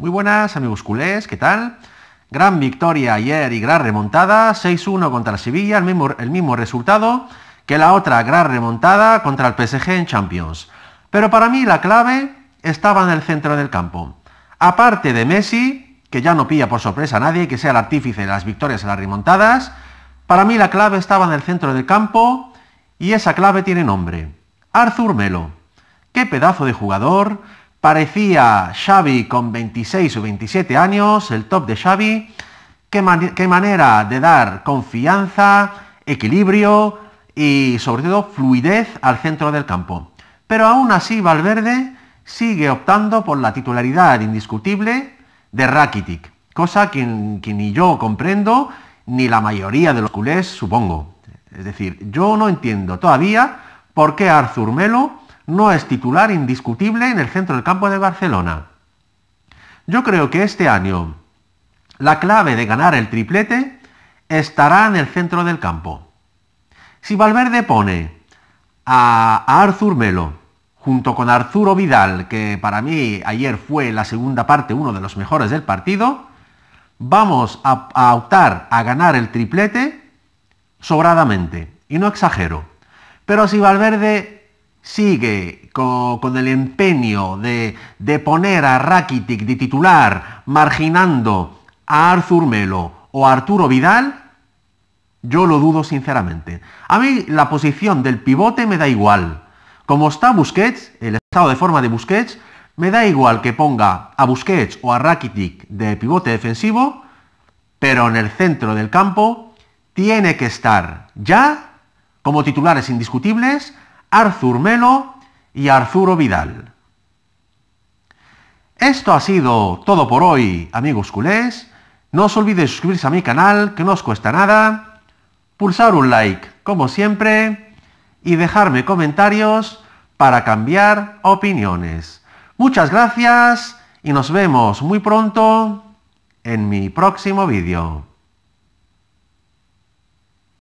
Muy buenas amigos culés, ¿qué tal? Gran victoria ayer y gran remontada, 6-1 contra el Sevilla, el mismo, el mismo resultado que la otra gran remontada contra el PSG en Champions. Pero para mí la clave estaba en el centro del campo. Aparte de Messi, que ya no pilla por sorpresa a nadie, que sea el artífice de las victorias y las remontadas, para mí la clave estaba en el centro del campo y esa clave tiene nombre. Arthur Melo. Qué pedazo de jugador, Parecía Xavi con 26 o 27 años, el top de Xavi. Qué, manera de dar confianza, equilibrio y sobre todo fluidez al centro del campo. Pero aún así Valverde sigue optando por la titularidad indiscutible de Rakitic, cosa que, que ni yo comprendo ni la mayoría de los culés supongo. Es decir, yo no entiendo todavía por qué Arthur Melo no es titular indiscutible en el centro del campo de Barcelona. Yo creo que este año la clave de ganar el triplete estará en el centro del campo. Si Valverde pone a Arthur Melo junto con Arturo Vidal, que para mí ayer fue la segunda parte uno de los mejores del partido, vamos a, a optar a ganar el triplete sobradamente. Y no exagero. Pero si Valverde sigue con, el empeño de, poner a Rakitic de titular, marginando a Arthur Melo o a Arturo Vidal, yo lo dudo sinceramente. A mí la posición del pivote me da igual. Como está Busquets, el estado de forma de Busquets, me da igual que ponga a Busquets o a Rakitic de pivote defensivo, pero en el centro del campo tiene que estar ya, como titulares indiscutibles, Arthur Melo y Arturo Vidal. Esto ha sido todo por hoy, amigos culés. No os olvidéis suscribirse a mi canal, que no os cuesta nada. Pulsar un like, como siempre. Y dejarme comentarios para cambiar opiniones. Muchas gracias y nos vemos muy pronto en mi próximo vídeo.